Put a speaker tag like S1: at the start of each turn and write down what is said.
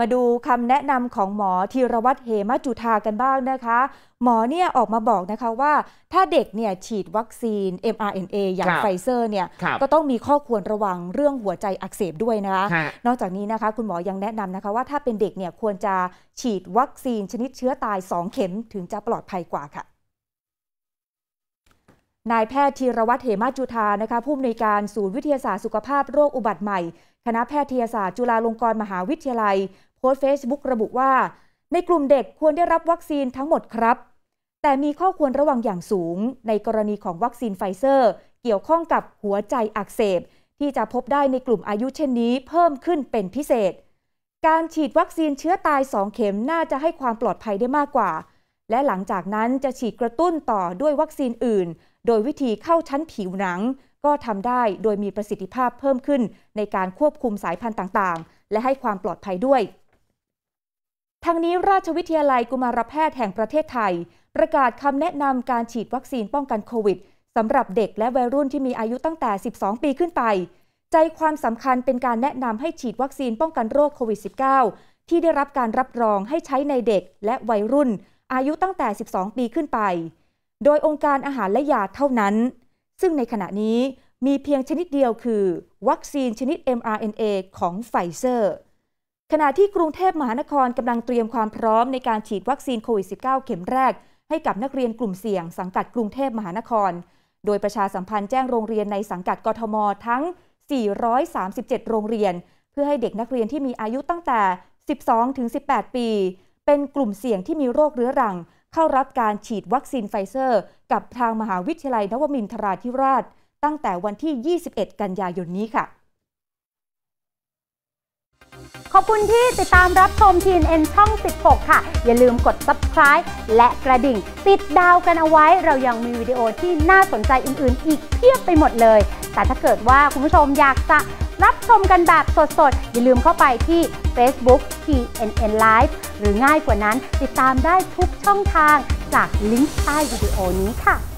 S1: มาดูคำแนะนำของหมอธีรวัตรเหมจุธากันบ้างนะคะ หมอเนี่ยออกมาบอกนะคะว่าถ้าเด็กเนี่ยฉีดวัคซีน mRNA อย่างไฟเซอร์เนี่ยก็ต้องมีข้อควรระวังเรื่องหัวใจอักเสบด้วยนะคะนอกจากนี้นะคะคุณหมอยังแนะนำนะคะ ว่าถ้าเป็นเด็กเนี่ยควรจะฉีดวัคซีนชนิดเชื้อตาย 2 เข็มถึงจะปลอดภัยกว่าค่ะนายแพทย์ธีรวัตรเหมาจุธานะคะผู้อำนวยการศูนย์วิทยาศาสตร์สุขภาพโรคอุบัติใหม่ คณะแพทยศาสตร์จุฬาลงกรณ์มหาวิทยาลัย โพสต์เฟซบุ๊กระบุว่า ในกลุ่มเด็กควรได้รับวัคซีนทั้งหมดครับ แต่มีข้อควรระวังอย่างสูงในกรณีของวัคซีนไฟเซอร์ เกี่ยวข้องกับหัวใจอักเสบ ที่จะพบได้ในกลุ่มอายุเช่นนี้ เพิ่มขึ้นเป็นพิเศษ การฉีดวัคซีนเชื้อตาย 2 เข็มน่าจะให้ความปลอดภัยได้มากกว่า และหลังจากนั้นจะฉีดกระตุ้นต่อด้วยวัคซีนอื่นโดยวิธีเข้าชั้นผิวหนังก็ทำได้โดยมีประสิทธิภาพเพิ่มขึ้น ในการควบคุมสายพันธุ์ต่างๆ และให้ความปลอดภัยด้วย ทางนี้ราชวิทยาลัยกุมารแพทย์แห่งประเทศไทย ประกาศคำแนะนำการฉีดวัคซีนป้องกันโควิดสำหรับเด็กและวัยรุ่นที่มีอายุตั้งแต่ 12 ปีขึ้นไป ใจความสำคัญเป็นการแนะนำให้ฉีดวัคซีนป้องกันโรคโควิด -19 ที่ได้รับการรับรองให้ใช้ในเด็ก และวัยรุ่น อายุตั้งแต่ 12 ปีขึ้นไปโดยองค์การอาหารและยาเท่านั้น ซึ่งในขณะนี้มีเพียงชนิดเดียวคือ วัคซีนชนิด mRNA ของไฟเซอร์ขณะที่กรุงเทพมหานครกำลังเตรียมความพร้อม ในการฉีดวัคซีนโควิด -19 เข็มแรกให้กับนักเรียนกลุ่มเสี่ยงสังกัดกรุงเทพมหานคร โดยประชาสัมพันธ์แจ้งโรงเรียนในสังกัดกทมทั้ง 437 โรงเรียน เพื่อให้เด็กนักเรียยนที่มีอายุตั้งแต่ 12ถึง18 ปี เป็นกลุ่มเสี่ยงที่มีโรคเรื้อรังเข้ารับการฉีดวัคซีนไฟเซอร์ กับทางมหาวิทยาลัยนวมินทราธิราชตั้งแต่วันที่ 21 กันยายนนี้ค่ะ ข
S2: อบคุณที่ติดตามรับชม TNN ช่อง 16 ค่ะ อย่าลืมกด subscribe และกระดิ่ง ติดดาวกันเอาไว้เรายังมีวิดีโอที่น่าสนใจอื่น ๆ อีกเพียบไปหมดเลย แต่ถ้าเกิดว่าคุณผู้ชมอยากจะรับชมกันแบบสดๆ อย่าลืมเข้าไปที่ Facebook TNN Live หรือง่ายกว่านั้นติดตามได้ทุกช่องทางจากลิงก์ใต้วิดีโอนี้ค่ะ